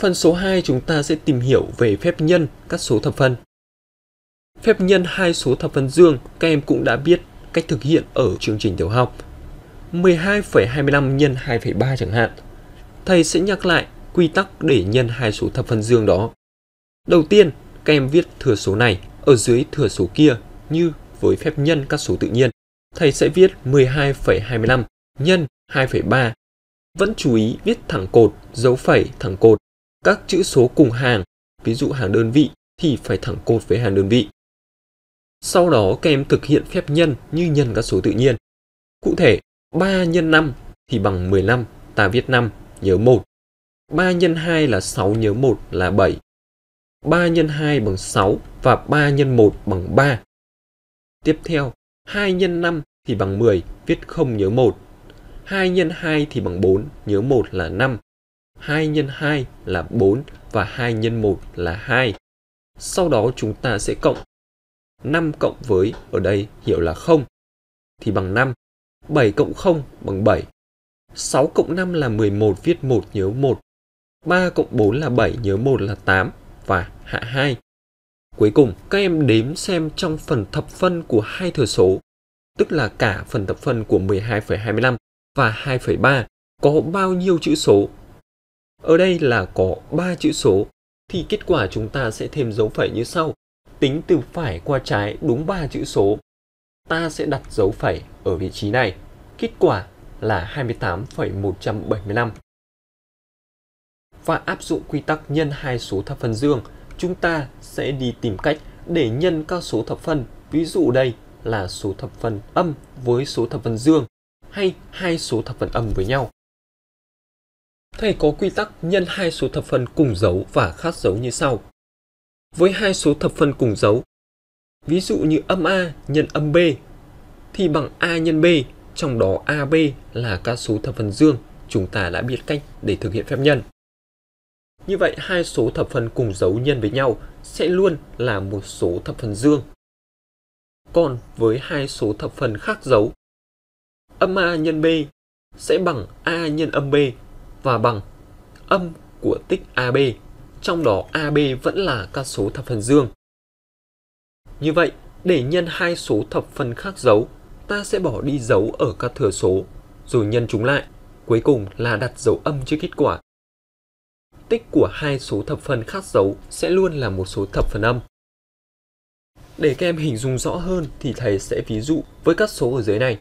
Phần số 2 chúng ta sẽ tìm hiểu về phép nhân các số thập phân. Phép nhân hai số thập phân dương các em cũng đã biết cách thực hiện ở chương trình tiểu học. 12,25 nhân 2,3 chẳng hạn. Thầy sẽ nhắc lại quy tắc để nhân hai số thập phân dương đó. Đầu tiên, các em viết thừa số này ở dưới thừa số kia như với phép nhân các số tự nhiên. Thầy sẽ viết 12,25 nhân 2,3. Vẫn chú ý viết thẳng cột, dấu phẩy thẳng cột các chữ số cùng hàng, ví dụ hàng đơn vị thì phải thẳng cột với hàng đơn vị. Sau đó các em thực hiện phép nhân như nhân các số tự nhiên. Cụ thể, 3 nhân 5 thì bằng 15, ta viết 5, nhớ 1. 3 nhân 2 là 6 nhớ 1 là 7. 3 nhân 2 bằng 6 và 3 nhân 1 bằng 3. Tiếp theo, 2 nhân 5 thì bằng 10, viết 0 nhớ 1. 2 nhân 2 thì bằng 4, nhớ 1 là 5, 2 x 2 là 4 và 2 x 1 là 2. Sau đó chúng ta sẽ cộng 5 cộng với ở đây hiểu là 0 thì bằng 5. 7 cộng 0 bằng 7. 6 cộng 5 là 11 viết 1 nhớ 1. 3 cộng 4 là 7 nhớ 1 là 8 và hạ 2. Cuối cùng, các em đếm xem trong phần thập phân của hai thừa số, tức là cả phần thập phân của 12,25 và 2,3 có bao nhiêu chữ số ở đây là có 3 chữ số thì kết quả chúng ta sẽ thêm dấu phẩy như sau. Tính từ phải qua trái đúng 3 chữ số. Ta sẽ đặt dấu phẩy ở vị trí này. Kết quả là 28,175. Và áp dụng quy tắc nhân hai số thập phân dương, chúng ta sẽ đi tìm cách để nhân các số thập phân. Ví dụ đây là số thập phân âm với số thập phân dương hay hai số thập phân âm với nhau. Thầy có quy tắc nhân hai số thập phân cùng dấu và khác dấu như sau. Với hai số thập phân cùng dấu, ví dụ như âm A nhân âm B, thì bằng A nhân B, trong đó AB là các số thập phân dương, chúng ta đã biết cách để thực hiện phép nhân. Như vậy, hai số thập phân cùng dấu nhân với nhau sẽ luôn là một số thập phân dương. Còn với hai số thập phân khác dấu, âm A nhân B sẽ bằng A nhân âm B và bằng âm của tích AB, trong đó AB vẫn là các số thập phần dương. Như vậy, để nhân hai số thập phần khác dấu, ta sẽ bỏ đi dấu ở các thừa số, rồi nhân chúng lại, cuối cùng là đặt dấu âm trước kết quả. Tích của hai số thập phần khác dấu sẽ luôn là một số thập phần âm. Để các em hình dung rõ hơn thì thầy sẽ ví dụ với các số ở dưới này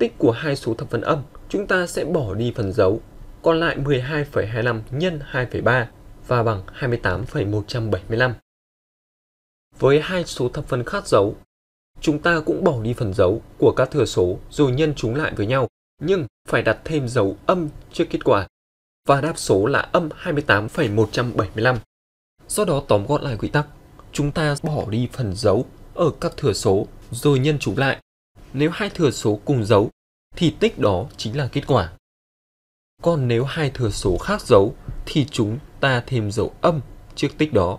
tích của hai số thập phân âm, chúng ta sẽ bỏ đi phần dấu, còn lại 12,25 nhân 2,3 và bằng 28,175. Với hai số thập phân khác dấu, chúng ta cũng bỏ đi phần dấu của các thừa số rồi nhân chúng lại với nhau, nhưng phải đặt thêm dấu âm trước kết quả và đáp số là âm 28,175. Do đó tóm gọn lại quy tắc, chúng ta bỏ đi phần dấu ở các thừa số rồi nhân chúng lại nếu hai thừa số cùng dấu thì tích đó chính là kết quả. Còn nếu hai thừa số khác dấu thì chúng ta thêm dấu âm trước tích đó.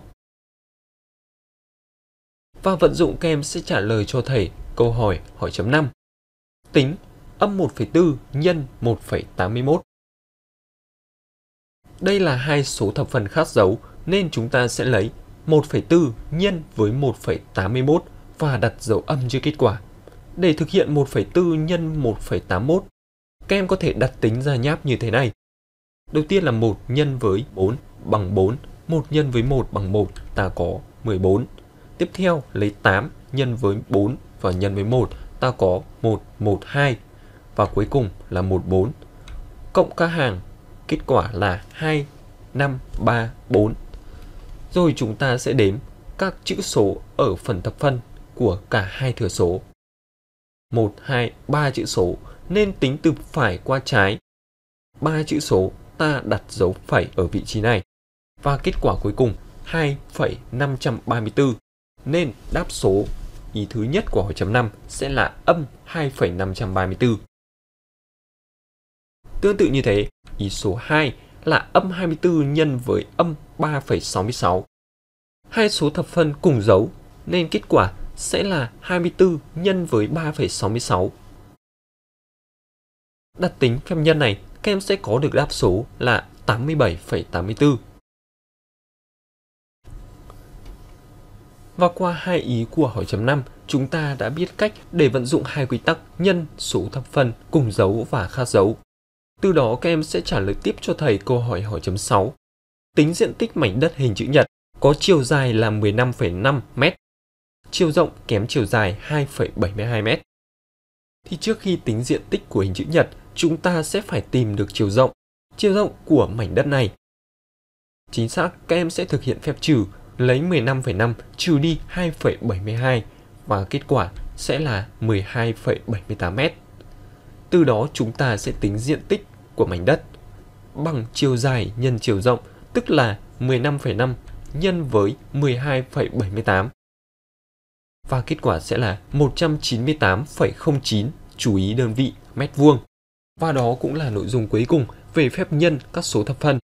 Và vận dụng các sẽ trả lời cho thầy câu hỏi hỏi chấm 5. Tính âm 1,4 nhân 1,81. Đây là hai số thập phần khác dấu nên chúng ta sẽ lấy 1,4 nhân với 1,81 và đặt dấu âm cho kết quả. Để thực hiện 1,4 nhân 1,81, các em có thể đặt tính ra nháp như thế này. Đầu tiên là 1 nhân với 4 bằng 4, 1 nhân với 1 bằng 1, ta có 14. Tiếp theo lấy 8 nhân với 4 và nhân với 1, ta có 112. Và cuối cùng là 14. Cộng các hàng, kết quả là 2, 5, 3, 4. Rồi chúng ta sẽ đếm các chữ số ở phần thập phân của cả hai thừa số 1, 2, 3 chữ số nên tính từ phải qua trái. 3 chữ số ta đặt dấu phẩy ở vị trí này. Và kết quả cuối cùng 2,534 nên đáp số ý thứ nhất của hỏi chấm 5 sẽ là âm 2,534. Tương tự như thế, ý số 2 là âm 24 nhân với âm 3,66. Hai số thập phân cùng dấu nên kết quả sẽ là 24 nhân với 3,66. Đặt tính phép nhân này, các em sẽ có được đáp số là 87,84. Và qua hai ý của hỏi chấm 5, chúng ta đã biết cách để vận dụng hai quy tắc nhân, số thập phân, cùng dấu và khác dấu. Từ đó các em sẽ trả lời tiếp cho thầy câu hỏi hỏi chấm 6. Tính diện tích mảnh đất hình chữ nhật có chiều dài là 15,5 m chiều rộng kém chiều dài 2,72 m. Thì trước khi tính diện tích của hình chữ nhật, chúng ta sẽ phải tìm được chiều rộng, chiều rộng của mảnh đất này. Chính xác, các em sẽ thực hiện phép trừ, lấy 15,5 trừ đi 2,72 và kết quả sẽ là 12,78 m. Từ đó chúng ta sẽ tính diện tích của mảnh đất bằng chiều dài nhân chiều rộng, tức là 15,5 nhân với 12,78 và kết quả sẽ là 198,09 chú ý đơn vị mét vuông. Và đó cũng là nội dung cuối cùng về phép nhân các số thập phân.